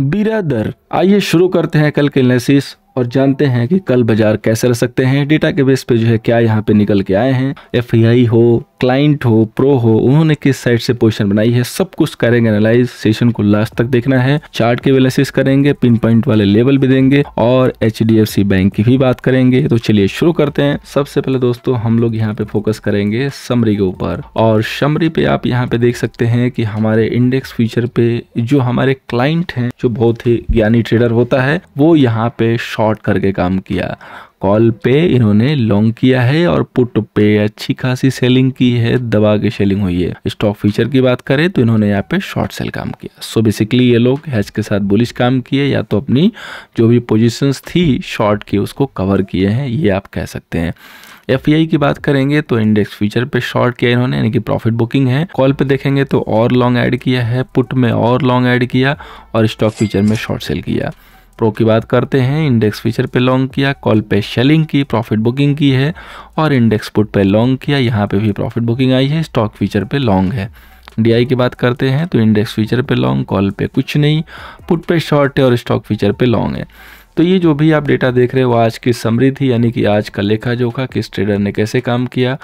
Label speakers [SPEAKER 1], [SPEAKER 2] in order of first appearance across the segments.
[SPEAKER 1] बिरादर आइए शुरू करते हैं कल के एनालिसिस और जानते हैं कि कल बाजार कैसे रह सकते हैं डेटा के बेस पे जो है क्या यहाँ पे निकल के आए हैं एफ हो क्लाइंट हो प्रो हो उन्होंने किस साइड से पोजीशन बनाई है सब कुछ करेंगे एनालाइज सेशन को लास्ट तक देखना है चार्ट के एनालिसिस करेंगे पिन पॉइंट वाले लेवल भी देंगे और एच बैंक की भी बात करेंगे तो चलिए शुरू करते हैं सबसे पहले दोस्तों हम लोग यहाँ पे फोकस करेंगे समरी के ऊपर और समरी पे आप यहाँ पे देख सकते हैं कि हमारे इंडेक्स फ्यूचर पे जो हमारे क्लाइंट है जो बहुत ही ज्ञानी ट्रेडर होता है वो यहाँ पे शॉर्ट शॉर्ट करके काम किया कॉल पे इन्होंने लॉन्ग किया है और पुट पे अच्छी खासी सेलिंग की है दबा के सेलिंग हुई है स्टॉक फीचर की बात करें तो इन्होंने यहाँ पे शॉर्ट सेल काम किया सो so बेसिकली ये लोग हैच के साथ बुलिश काम किए या तो अपनी जो भी पोजीशंस थी शॉर्ट की उसको कवर किए हैं ये आप कह सकते हैं एफ e की बात करेंगे तो इंडेक्स फ्यूचर पे शॉर्ट किया इन्होंने यानी कि प्रॉफिट बुकिंग है कॉल पे देखेंगे तो और लॉन्ग ऐड किया है पुट में और लॉन्ग ऐड किया और स्टॉक फ्यूचर में शॉर्ट सेल किया प्रो की बात करते हैं इंडेक्स फीचर पे लॉन्ग किया कॉल पे शेलिंग की प्रॉफिट बुकिंग की है और इंडेक्स पुट पे लॉन्ग किया यहाँ पे भी प्रॉफिट बुकिंग आई है स्टॉक फीचर पे लॉन्ग है डी की बात करते हैं तो इंडेक्स फीचर पे लॉन्ग कॉल पे कुछ नहीं पुट पे शॉर्ट है और स्टॉक फीचर पे लॉन्ग है तो ये जो भी आप डेटा देख रहे हो आज की समृद्धि यानी कि आज का लेखा जोखा किस ट्रेडर ने कैसे काम किया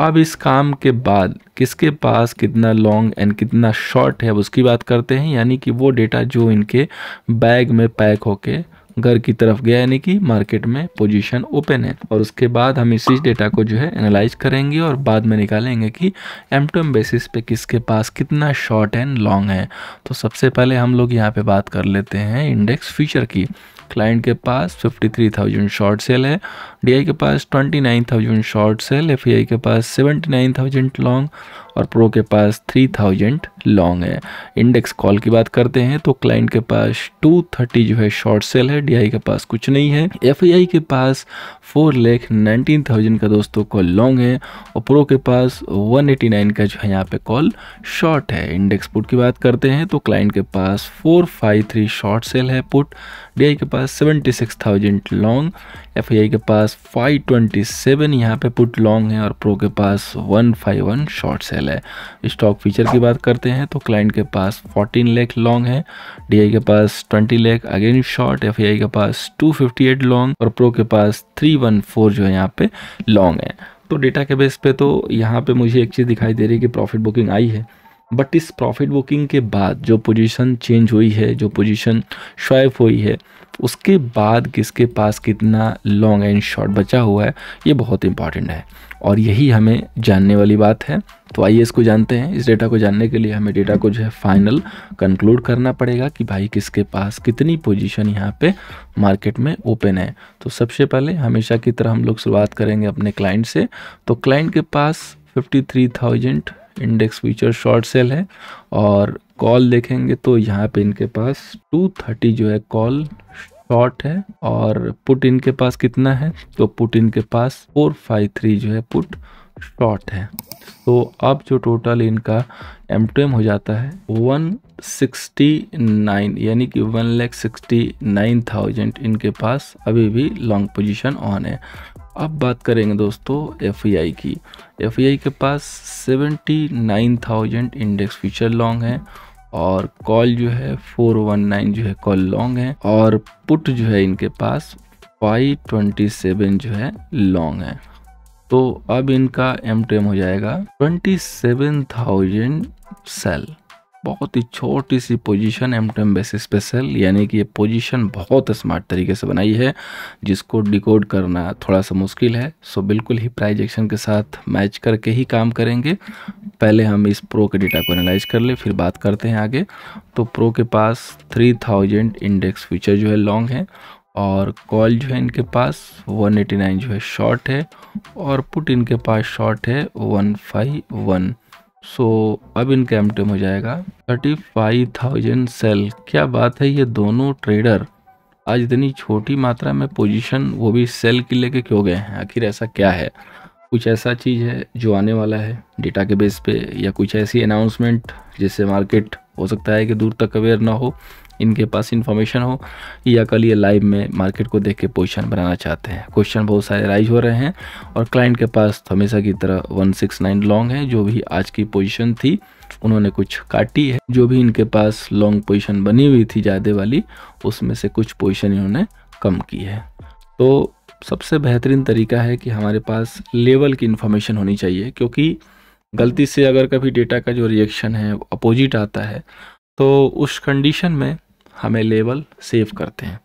[SPEAKER 1] अब इस काम के बाद किसके पास कितना लॉन्ग एंड कितना शॉर्ट है उसकी बात करते हैं यानी कि वो डेटा जो इनके बैग में पैक होके घर की तरफ गया यानी कि मार्केट में पोजीशन ओपन है और उसके बाद हम इसी डेटा को जो है एनालाइज करेंगे और बाद में निकालेंगे कि एम टू एम बेसिस पे किसके पास कितना शॉर्ट एंड लॉन्ग है तो सबसे पहले हम लोग यहाँ पे बात कर लेते हैं इंडेक्स फ्यूचर की क्लाइंट के पास 53,000 शॉर्ट सेल है डीआई के पास 29,000 शॉर्ट सेल एफ के पास 79,000 लॉन्ग और प्रो के पास 3000 लॉन्ग है इंडेक्स कॉल की बात करते हैं तो क्लाइंट के पास 230 जो है शॉर्ट सेल है डी के पास कुछ नहीं है एफ के पास फोर लेख नाइनटीन थाउजेंड का दोस्तों कॉल लॉन्ग है और प्रो के पास 189 का जो है यहाँ पे कॉल शॉर्ट है इंडेक्स पुट की बात करते हैं तो क्लाइंट के पास 453 शॉर्ट सेल है पुट डी के पास 76,000 लॉन्ग एफ के पास 527 यहाँ पे पुट लॉन्ग है और प्रो के पास 151 शॉर्ट सेल है है स्टॉक फीचर की बात करते हैं तो क्लाइंट के पास 14 लेख लॉन्ग है डीआई के पास 20 लेख अगेन शॉर्ट एफ के पास 258 लॉन्ग और प्रो के पास 314 जो है यहाँ पे लॉन्ग है तो डेटा के बेस पे तो यहाँ पे मुझे एक चीज़ दिखाई दे रही है कि प्रॉफिट बुकिंग आई है बट इस प्रॉफिट बुकिंग के बाद जो पोजीशन चेंज हुई है जो पोजीशन स्वाइप हुई है उसके बाद किसके पास कितना लॉन्ग एंड शॉर्ट बचा हुआ है ये बहुत इंपॉर्टेंट है और यही हमें जानने वाली बात है तो आइए इसको जानते हैं इस डेटा को जानने के लिए हमें डेटा को जो है फाइनल कंक्लूड करना पड़ेगा कि भाई किसके पास कितनी पोजीशन यहाँ पे मार्केट में ओपन है तो सबसे पहले हमेशा की तरह हम लोग शुरुआत करेंगे अपने क्लाइंट से तो क्लाइंट के पास 53,000 इंडेक्स फ्यूचर शॉर्ट सेल है और कॉल देखेंगे तो यहाँ पे इनके पास 230 जो है कॉल शॉर्ट है और पुट इनके पास कितना है तो पुट इनके पास फोर फाइव थ्री जो है पुट शॉर्ट है तो अब जो टोटल इनका एम टू एम हो जाता है वन सिक्सटी नाइन यानी कि one lakh sixty nine thousand इनके पास अभी भी लॉन्ग पोजीशन ऑन है अब बात करेंगे दोस्तों एफ की एफ के पास seventy nine thousand index future long है और कॉल जो है 419 जो है कॉल लॉन्ग है और पुट जो है इनके पास 527 जो है लॉन्ग है तो अब इनका एम हो जाएगा 27,000 सेल बहुत ही छोटी सी position M to M base special यानी कि ये पोजीशन बहुत स्मार्ट तरीके से बनाई है जिसको डिकोड करना थोड़ा सा मुश्किल है सो बिल्कुल ही प्राइजेक्शन के साथ मैच करके ही काम करेंगे पहले हम इस प्रो के डेटा को एनालाइज कर ले फिर बात करते हैं आगे तो प्रो के पास 3000 इंडेक्स फीचर जो है लॉन्ग है और कॉल जो है इनके पास 189 जो है शॉर्ट है और पुट इनके पास शॉर्ट है 151 सो so, अब इनका एमटीएम हो जाएगा थर्टी फाइव थाउजेंड सेल क्या बात है ये दोनों ट्रेडर आज इतनी छोटी मात्रा में पोजीशन वो भी सेल के लेके क्यों गए हैं आखिर ऐसा क्या है कुछ ऐसा चीज़ है जो आने वाला है डेटा के बेस पे या कुछ ऐसी अनाउंसमेंट जिससे मार्केट हो सकता है कि दूर तक अवेयर ना हो इनके पास इन्फॉर्मेशन हो या कल ये लाइव में मार्केट को देख के पोजिशन बनाना चाहते हैं क्वेश्चन बहुत सारे राइज हो रहे हैं और क्लाइंट के पास तो हमेशा की तरह 169 लॉन्ग है जो भी आज की पोजिशन थी उन्होंने कुछ काटी है जो भी इनके पास लॉन्ग पोजिशन बनी हुई थी ज़्यादा वाली उसमें से कुछ पोजिशन इन्होंने कम की है तो सबसे बेहतरीन तरीका है कि हमारे पास लेवल की इन्फॉर्मेशन होनी चाहिए क्योंकि गलती से अगर कभी डेटा का जो रिएक्शन है अपोजिट आता है तो उस कंडीशन में हमें लेवल सेव करते हैं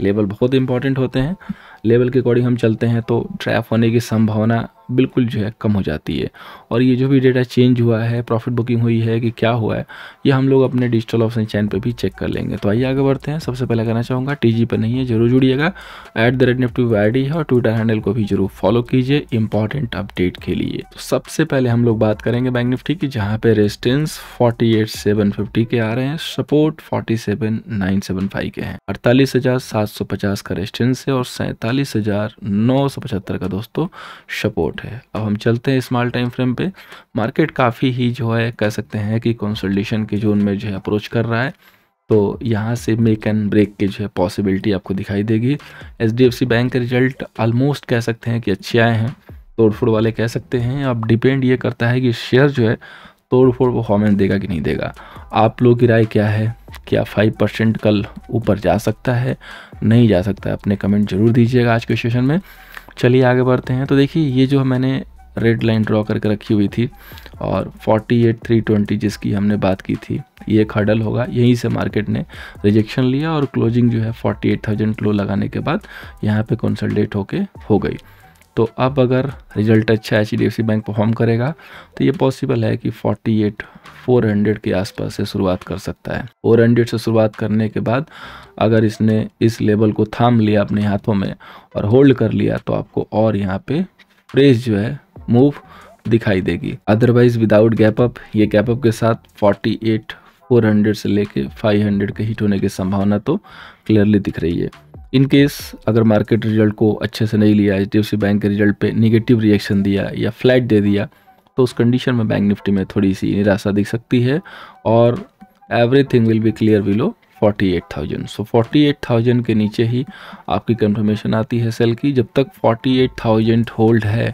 [SPEAKER 1] लेवल बहुत इंपॉर्टेंट होते हैं लेवल के अकॉर्डिंग हम चलते हैं तो ट्रैप होने की संभावना बिल्कुल जो है कम हो जाती है और ये जो भी डेटा चेंज हुआ है प्रॉफिट बुकिंग हुई है कि क्या हुआ है ये हम लोग अपने डिजिटल ऑप्शन चैन पर भी चेक कर लेंगे तो आइए आगे बढ़ते हैं सबसे पहले कहना चाहूँगा टी पर नहीं है जरूर जुड़िएगा एट द रेट निफ्टी आई है और ट्विटर हैंडल को भी जरूर फॉलो कीजिए इंपॉर्टेंट अपडेट के लिए तो सबसे पहले हम लोग बात करेंगे बैंक निफ्टी की जहाँ पे रेजिस्टेंस फोर्टी के आ रहे हैं सपोर्ट फोर्टी के हैं अड़तालीस हजार सात सौ पचास का रेजिस्टेंस है और सैंतालीस हजार नौ सौ पचहत्तर का दोस्तों सपोर्ट सपोर्ट है अब हम चलते हैं स्मॉल टाइम फ्रेम पे मार्केट काफ़ी ही जो है कह सकते हैं कि कंसोलिडेशन के जोन में जो है अप्रोच कर रहा है तो यहाँ से मेक एंड ब्रेक की जो है पॉसिबिलिटी आपको दिखाई देगी एच बैंक के रिजल्ट ऑलमोस्ट कह सकते हैं कि अच्छे आए हैं तोड़फोड़ वाले कह सकते हैं अब डिपेंड ये करता है कि शेयर जो है तोड़फोड़ परफॉर्मेंस देगा कि नहीं देगा आप लोग की राय क्या है क्या फाइव परसेंट कल ऊपर जा सकता है नहीं जा सकता है अपने कमेंट जरूर दीजिएगा आज के सेशन में चलिए आगे बढ़ते हैं तो देखिए ये जो मैंने रेड लाइन ड्रॉ करके रखी हुई थी और 48320 जिसकी हमने बात की थी ये एक हडल होगा यहीं से मार्केट ने रिजेक्शन लिया और क्लोजिंग जो है 48,000 लो लगाने के बाद यहाँ पे कंसल्टेट होके हो गई तो अब अगर रिजल्ट अच्छा एच डी बैंक परफॉर्म करेगा तो ये पॉसिबल है कि 48 400 के आसपास से शुरुआत कर सकता है 400 से शुरुआत करने के बाद अगर इसने इस लेवल को थाम लिया अपने हाथों में और होल्ड कर लिया तो आपको और यहाँ पे प्रेस जो है मूव दिखाई देगी अदरवाइज विदाउट गैप अप ये गैप अप के साथ फोर्टी 400 से लेके 500 के हिट होने की संभावना तो क्लियरली दिख रही है इन केस अगर मार्केट रिजल्ट को अच्छे से नहीं लिया एच बैंक के रिजल्ट पे निगेटिव रिएक्शन दिया या फ्लैट दे दिया तो उस कंडीशन में बैंक निफ्टी में थोड़ी सी निराशा दिख सकती है और everything will be clear below forty eight thousand so forty eight thousand के नीचे ही आपकी कंफर्मेशन आती है सेल की जब तक फोर्टी एट थाउजेंड होल्ड है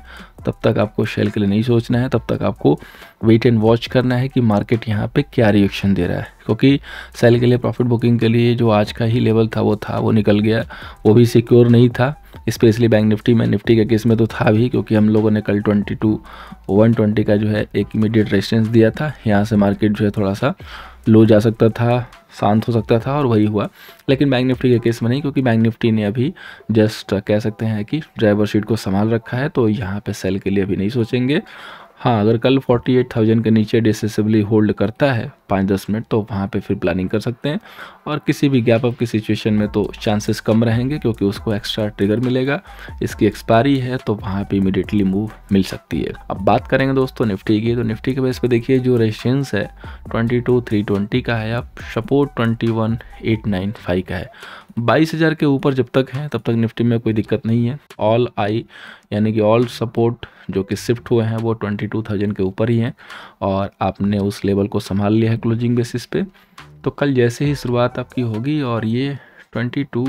[SPEAKER 1] तब तक आपको सेल के लिए नहीं सोचना है तब तक आपको वेट एंड वॉच करना है कि मार्केट यहाँ पे क्या रिएक्शन दे रहा है क्योंकि सेल के लिए प्रॉफिट बुकिंग के लिए जो आज का ही लेवल था वो था वो निकल गया वो भी सिक्योर नहीं था स्पेशली बैंक निफ्टी में निफ्टी के केस में तो था भी क्योंकि हम लोगों ने कल 22 120 का जो है एक इमीडिएट रेजिस्टेंस दिया था यहाँ से मार्केट जो है थोड़ा सा लो जा सकता था शांत हो सकता था और वही हुआ लेकिन बैंक निफ्टी के केस में नहीं क्योंकि बैंक निफ्टी ने अभी जस्ट कह सकते हैं कि ड्राइवर शीट को संभाल रखा है तो यहाँ पे सेल के लिए अभी नहीं सोचेंगे हाँ अगर कल फोर्टी एट थाउजेंड के नीचे डिसेसिबली होल्ड करता है पाँच दस मिनट तो वहाँ पे फिर प्लानिंग कर सकते हैं और किसी भी गैप अप की सिचुएशन में तो चांसेस कम रहेंगे क्योंकि उसको एक्स्ट्रा ट्रिगर मिलेगा इसकी एक्सपायरी है तो वहाँ पे इमिडिएटली मूव मिल सकती है अब बात करेंगे दोस्तों निफ्टी की तो निफ्टी के बेस पे देखिए जो रेजिस्टेंस है ट्वेंटी टू थ्री ट्वेंटी का है अब support twenty one eight nine five का है बाईस हज़ार के ऊपर जब तक है तब तक निफ्टी में कोई दिक्कत नहीं है ऑल आई यानी कि ऑल सपोर्ट जो कि शिफ्ट हुए हैं वो ट्वेंटी टू थाउजेंड के ऊपर ही हैं और आपने उस लेवल को संभाल लिया है क्लोजिंग बेसिस पे तो कल जैसे ही शुरुआत आपकी होगी और ये ट्वेंटी टू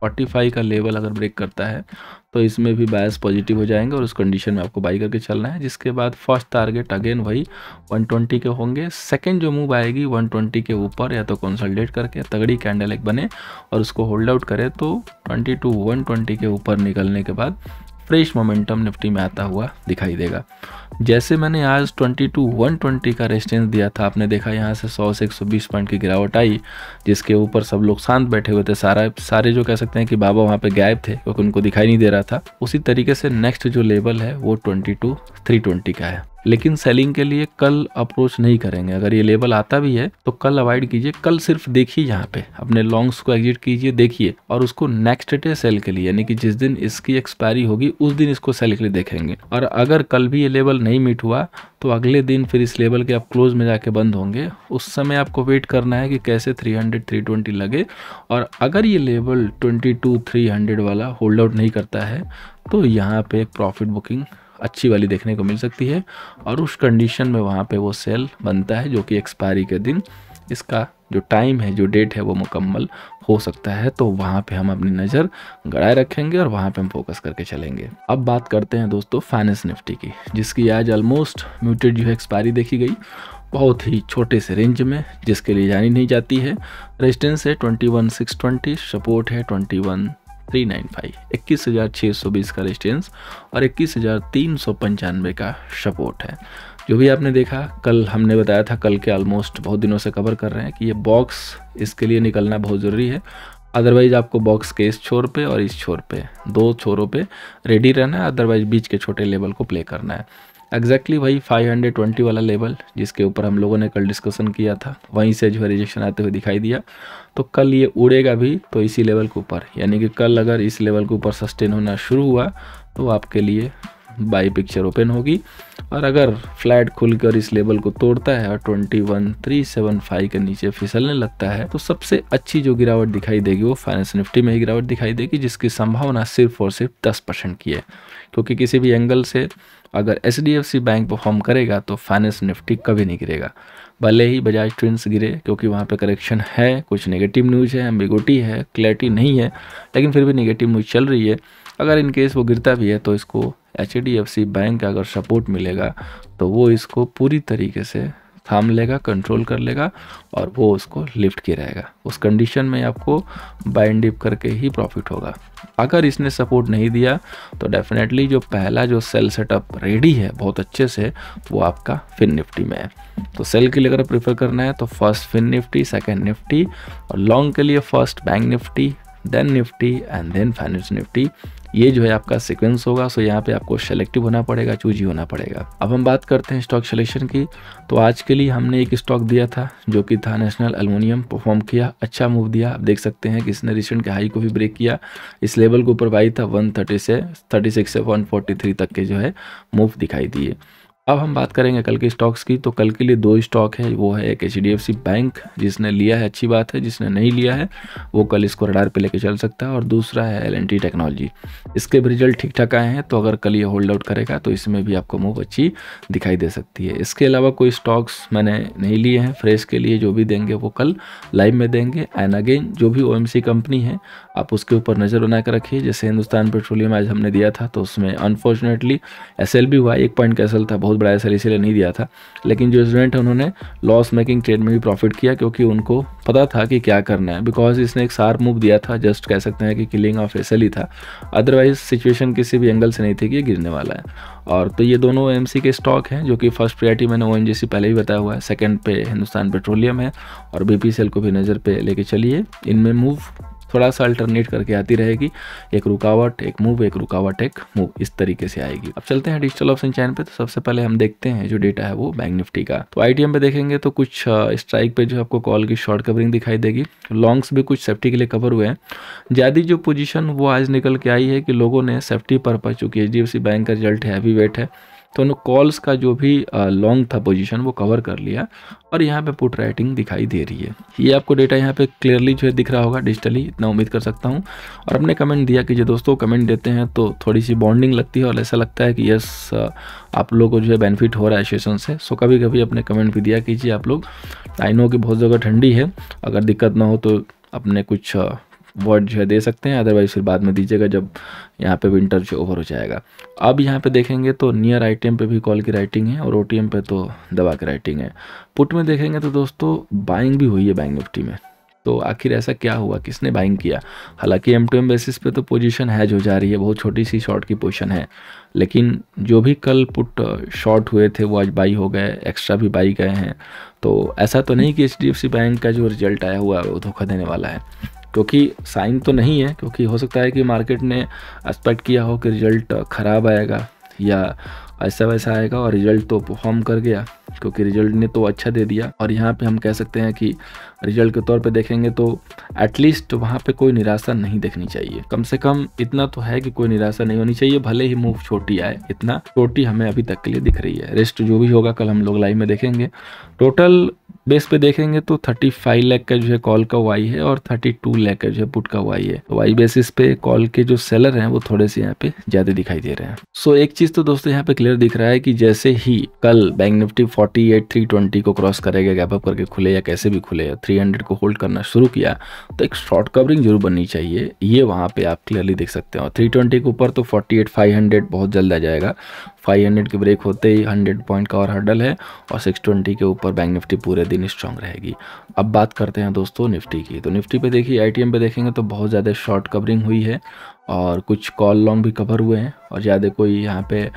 [SPEAKER 1] फोर्टी का लेवल अगर ब्रेक करता है तो इसमें भी बायस पॉजिटिव हो जाएंगे और उस कंडीशन में आपको बाई करके चलना है जिसके बाद फर्स्ट टारगेट अगेन वही 120 के होंगे सेकंड जो मूव आएगी 120 के ऊपर या तो कंसल्टेट करके तगड़ी कैंडल एक बने और उसको होल्ड आउट करे तो 22 टू 120 के ऊपर निकलने के बाद फ्रेश मोमेंटम निफ्टी में आता हुआ दिखाई देगा जैसे मैंने आज 22 120 का रेजिस्टेंस दिया था आपने देखा यहाँ से 100 से 120 पॉइंट की गिरावट आई जिसके ऊपर सब लोग शांत बैठे हुए थे सारा सारे जो कह सकते हैं कि बाबा वहाँ पे गायब थे क्योंकि उनको दिखाई नहीं दे रहा था उसी तरीके से नेक्स्ट जो लेवल है वो ट्वेंटी टू का है लेकिन सेलिंग के लिए कल अप्रोच नहीं करेंगे अगर ये लेवल आता भी है तो कल अवॉइड कीजिए कल सिर्फ देखिए यहाँ पे अपने लॉन्ग्स को एग्जिट कीजिए देखिए और उसको नेक्स्ट डे सेल के लिए यानी कि जिस दिन इसकी एक्सपायरी होगी उस दिन इसको सेल के लिए देखेंगे और अगर कल भी ये लेवल नहीं मीट हुआ तो अगले दिन फिर इस लेवल के आप क्लोज में जाके बंद होंगे उस समय आपको वेट करना है कि कैसे 300 320 लगे और अगर ये लेवल 22 300 वाला होल्ड आउट नहीं करता है तो यहाँ पे प्रॉफिट बुकिंग अच्छी वाली देखने को मिल सकती है और उस कंडीशन में वहाँ पे वो सेल बनता है जो कि एक्सपायरी के दिन इसका जो टाइम है जो डेट है वो मुकम्मल हो सकता है तो वहाँ पे हम अपनी नज़र गड़ाए रखेंगे और वहाँ पे हम फोकस करके चलेंगे अब बात करते हैं दोस्तों फाइनेंस निफ्टी की जिसकी आज ऑलमोस्ट म्यूटेड जो है एक्सपायरी देखी गई बहुत ही छोटे से रेंज में जिसके लिए जानी नहीं जाती है रेजिस्टेंस है ट्वेंटी सपोर्ट है ट्वेंटी थ्री नाइन फाइव इक्कीस हज़ार छः सौ बीस का रेजिस्टेंस और इक्कीस हज़ार तीन सौ पंचानवे का सपोर्ट है जो भी आपने देखा कल हमने बताया था कल के ऑलमोस्ट बहुत दिनों से कवर कर रहे हैं कि ये बॉक्स इसके लिए निकलना बहुत ज़रूरी है अदरवाइज आपको बॉक्स के इस छोर पे और इस छोर पे दो छोरों पे रेडी रहना है अदरवाइज बीच के छोटे लेवल को प्ले करना है एग्जैक्टली exactly वही 520 वाला लेवल जिसके ऊपर हम लोगों ने कल डिस्कशन किया था वहीं से जो है रिजेक्शन आते हुए दिखाई दिया तो कल ये उड़ेगा भी तो इसी लेवल के ऊपर यानी कि कल अगर इस लेवल के ऊपर सस्टेन होना शुरू हुआ तो आपके लिए बाई पिक्चर ओपन होगी और अगर फ्लैट खुलकर इस लेवल को तोड़ता है और twenty one three seven five के नीचे फिसलने लगता है तो सबसे अच्छी जो गिरावट दिखाई देगी वो फाइनेंस निफ्टी में ही गिरावट दिखाई देगी जिसकी संभावना सिर्फ और सिर्फ दस परसेंट की है क्योंकि किसी भी एंगल से अगर एच बैंक परफॉर्म करेगा तो फाइनेंस निफ्टी कभी नहीं गिरेगा भले ही बजाज ट्विंस गिरे क्योंकि वहाँ पे करेक्शन है कुछ नेगेटिव न्यूज़ है एम्बिगोटी है क्लैरिटी नहीं है लेकिन फिर भी नेगेटिव न्यूज़ चल रही है अगर इन केस वो गिरता भी है तो इसको एच बैंक का अगर सपोर्ट मिलेगा तो वो इसको पूरी तरीके से थाम लेगा कंट्रोल कर लेगा और वो उसको लिफ्ट रहेगा उस कंडीशन में आपको बाय डिप करके ही प्रॉफिट होगा अगर इसने सपोर्ट नहीं दिया तो डेफिनेटली जो पहला जो सेल सेटअप रेडी है बहुत अच्छे से वो आपका फिन निफ्टी में है तो सेल के लिए अगर प्रीफर करना है तो first fin Nifty second Nifty और लॉन्ग के लिए first bank Nifty then Nifty and then finance Nifty ये जो है आपका सिक्वेंस होगा सो यहाँ पे आपको सेलेक्टिव होना पड़ेगा चूज ही होना पड़ेगा अब हम बात करते हैं स्टॉक सिलेक्शन की तो आज के लिए हमने एक स्टॉक दिया था जो कि था नेशनल अलमोनियम परफॉर्म किया अच्छा मूव दिया आप देख सकते हैं कि इसने रिसेंट के हाई को भी ब्रेक किया इस लेवल के ऊपर वाई था 130 से 36 से 143 तक के जो है मूव दिखाई दिए अब हम बात करेंगे कल के स्टॉक्स की तो कल के लिए दो स्टॉक है वो है एक एच बैंक जिसने लिया है अच्छी बात है जिसने नहीं लिया है वो कल इसको रडार पे लेके चल सकता है और दूसरा है एल टेक्नोलॉजी इसके भी रिजल्ट ठीक ठाक आए हैं तो अगर कल ये होल्ड आउट करेगा तो इसमें भी आपको मूव अच्छी दिखाई दे सकती है इसके अलावा कोई स्टॉक्स मैंने नहीं लिए हैं फ्रेश के लिए जो भी देंगे वो कल लाइव में देंगे एंड अगेन जो भी ओ कंपनी है आप उसके ऊपर नज़र बनाकर रखिए जैसे हिंदुस्तान पेट्रोलियम आज हमने दिया था तो उसमें अनफॉर्चुनेटली एस एल भी हुआ एक पॉइंट का एस था बहुत बड़ा एस एल इसीलिए नहीं दिया था लेकिन जो स्टूडेंट है उन्होंने लॉस मेकिंग ट्रेड में भी प्रॉफिट किया क्योंकि उनको पता था कि क्या करना है बिकॉज इसने एक सार मूव दिया था जस्ट कह सकते हैं कि किलिंग ऑफ एस ही था अदरवाइज सिचुएशन किसी भी एंगल से नहीं थी कि गिरने वाला है और तो ये दोनों एम के स्टॉक हैं जो कि फर्स्ट प्रायोरिटी मैंने ओ पहले ही बताया हुआ है सेकेंड पे हिंदुस्तान पेट्रोलियम है और बी को भी नज़र पे लेके चलिए इनमें मूव थोड़ा सा अल्टरनेट करके आती रहेगी एक रुकावट एक मूव एक रुकावट एक मूव इस तरीके से आएगी अब चलते हैं डिजिटल ऑप्शन चैन पे तो सबसे पहले हम देखते हैं जो डेटा है वो बैंक निफ्टी का तो आईटीएम पे देखेंगे तो कुछ स्ट्राइक पे जो आपको कॉल की शॉर्ट कवरिंग दिखाई देगी लॉन्ग्स भी कुछ सेफ्टी के लिए कवर हुए हैं ज़्यादा जो पोजिशन वो आज निकल के आई है कि लोगों ने सेफ्टी पर्पज चूँकि एच बैंक का रिजल्ट है हैवी वेट है तो उन कॉल्स का जो भी लॉन्ग था पोजीशन वो कवर कर लिया और यहाँ पे पुट राइटिंग दिखाई दे रही है ये आपको डेटा यहाँ पे क्लियरली जो है दिख रहा होगा डिजिटली इतना उम्मीद कर सकता हूँ और अपने कमेंट दिया कि जो दोस्तों कमेंट देते हैं तो थोड़ी सी बॉन्डिंग लगती है और ऐसा लगता है कि यस आप लोगों को जो है बेनिफिट हो रहा है सेशन से सो कभी कभी अपने कमेंट भी दिया कीजिए आप लोग आई नो कि बहुत जगह ठंडी है अगर दिक्कत ना हो तो अपने कुछ वर्ड जो है दे सकते हैं अदरवाइज़ फिर बाद में दीजिएगा जब यहाँ पे विंटर जो ओवर हो जाएगा अब यहाँ पे देखेंगे तो नियर आईटीएम पे भी कॉल की राइटिंग है और ओटीएम पे तो दवा की राइटिंग है पुट में देखेंगे तो दोस्तों बाइंग भी हुई है बैंक निफ्टी में तो आखिर ऐसा क्या हुआ किसने बाइंग किया हालांकि एम टू एम बेसिस पे तो पोजीशन हैज हो जा रही है बहुत छोटी सी शॉर्ट की पोजीशन है लेकिन जो भी कल पुट शॉर्ट हुए थे वो आज बाई हो गए एक्स्ट्रा भी बाई गए हैं तो ऐसा तो नहीं कि एच बैंक का जो रिजल्ट आया हुआ है वो धोखा देने वाला है क्योंकि साइन तो नहीं है क्योंकि हो सकता है कि मार्केट ने एक्सपेक्ट किया हो कि रिजल्ट ख़राब आएगा या ऐसा वैसा आएगा और रिजल्ट तो परफॉर्म कर गया क्योंकि रिजल्ट ने तो अच्छा दे दिया और यहाँ पे हम कह सकते हैं कि रिजल्ट के तौर पे देखेंगे तो एटलीस्ट वहाँ पे कोई निराशा नहीं देखनी चाहिए कम से कम इतना तो है कि कोई निराशा नहीं होनी चाहिए भले ही मूव छोटी आए इतना छोटी हमें अभी तक के लिए दिख रही है रेस्ट जो भी होगा कल हम लोग लाइव में देखेंगे टोटल बेस पे देखेंगे तो 35 लाख का जो है कॉल का वाई है और 32 लाख का जो है पुट का वाई है तो वाई बेसिस पे कॉल के जो सेलर हैं वो थोड़े से यहाँ पे ज्यादा दिखाई दे रहे हैं सो so, एक चीज तो दोस्तों यहाँ पे क्लियर दिख रहा है कि जैसे ही कल बैंक निफ्टी फोर्टी को क्रॉस करेगा गैप अप करके खुले या कैसे भी खुले थ्री को होल्ड करना शुरू किया तो एक शॉर्ट कवरिंग जरूर बननी चाहिए ये वहाँ पे आप क्लियरली देख सकते हो थ्री ट्वेंटी के ऊपर तो फोर्टी एट बहुत जल्द आ जाएगा 500 के ब्रेक होते ही 100 पॉइंट का और हर्डल है और 620 के ऊपर बैंक निफ्टी पूरे दिन स्ट्रांग रहेगी अब बात करते हैं दोस्तों निफ्टी की तो निफ्टी पे देखिए आई पे देखेंगे तो बहुत ज़्यादा शॉर्ट कवरिंग हुई है और कुछ कॉल लॉन्ग भी कवर हुए हैं और ज़्यादा कोई यहाँ पे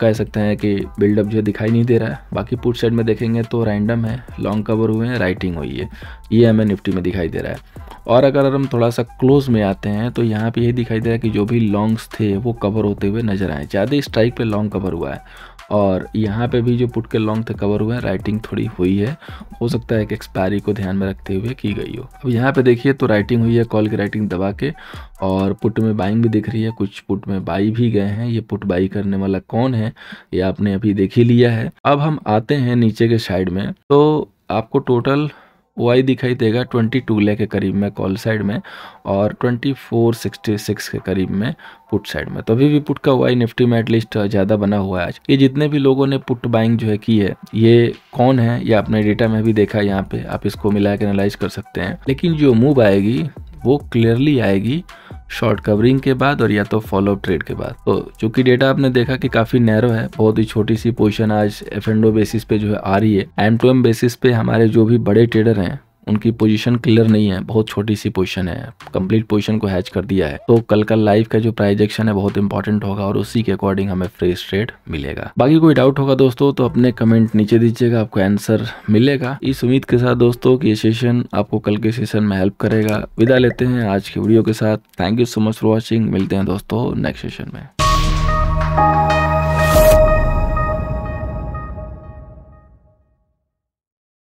[SPEAKER 1] कह सकते हैं कि बिल्डअप जो है दिखाई नहीं दे रहा है बाकी पुट साइड में देखेंगे तो रैंडम है लॉन्ग कवर हुए हैं राइटिंग हुई है ये हमें निफ्टी में दिखाई दे रहा है और अगर हम थोड़ा सा क्लोज में आते हैं तो यहाँ पे यही दिखाई दे रहा है कि जो भी लॉन्ग्स थे वो कवर होते हुए नजर आए ज़्यादा स्ट्राइक पे लॉन्ग कवर हुआ है और यहाँ पे भी जो पुट के लॉन्ग थे कवर हुए हैं राइटिंग थोड़ी हुई है हो सकता है कि एक्सपायरी को ध्यान में रखते हुए की गई हो अब यहाँ पे देखिए तो राइटिंग हुई है कॉल की राइटिंग दबा के और पुट में बाइंग भी दिख रही है कुछ पुट में बाई भी गए हैं ये पुट बाई करने वाला कौन है ये आपने अभी देख ही लिया है अब हम आते हैं नीचे के साइड में तो आपको टोटल वाई दिखाई देगा 22 ले के करीब में कॉल साइड में और 2466 के करीब में पुट साइड में तो अभी भी पुट का वाई निफ्टी में एटलीस्ट ज़्यादा बना हुआ है आज ये जितने भी लोगों ने पुट बाइंग जो है की है ये कौन है ये आपने डेटा में भी देखा यहाँ पे आप इसको मिला के एनालाइज कर सकते हैं लेकिन जो मूव आएगी वो क्लियरली आएगी शॉर्ट कवरिंग के बाद और या तो फॉलो अप ट्रेड के बाद तो चूंकि डेटा आपने देखा कि काफी नैरो है बहुत ही छोटी सी पोजिशन आज एफ बेसिस पे जो है आ रही है एम टू एम बेसिस पे हमारे जो भी बड़े ट्रेडर हैं उनकी पोजीशन क्लियर नहीं है बहुत छोटी सी पोजीशन है कंप्लीट पोजीशन को हैच कर दिया है तो कल का लाइफ का जो प्राइजेक्शन है बहुत इंपॉर्टेंट होगा और उसी के अकॉर्डिंग हमें फ्रेश ट्रेड मिलेगा बाकी कोई डाउट होगा दोस्तों तो अपने कमेंट नीचे दीजिएगा आपको आंसर मिलेगा इस उम्मीद के साथ दोस्तों की ये सेशन आपको कल के सेशन में हेल्प करेगा विदा लेते हैं आज के वीडियो के साथ thank you so much for watching मिलते हैं दोस्तों नेक्स्ट सेशन में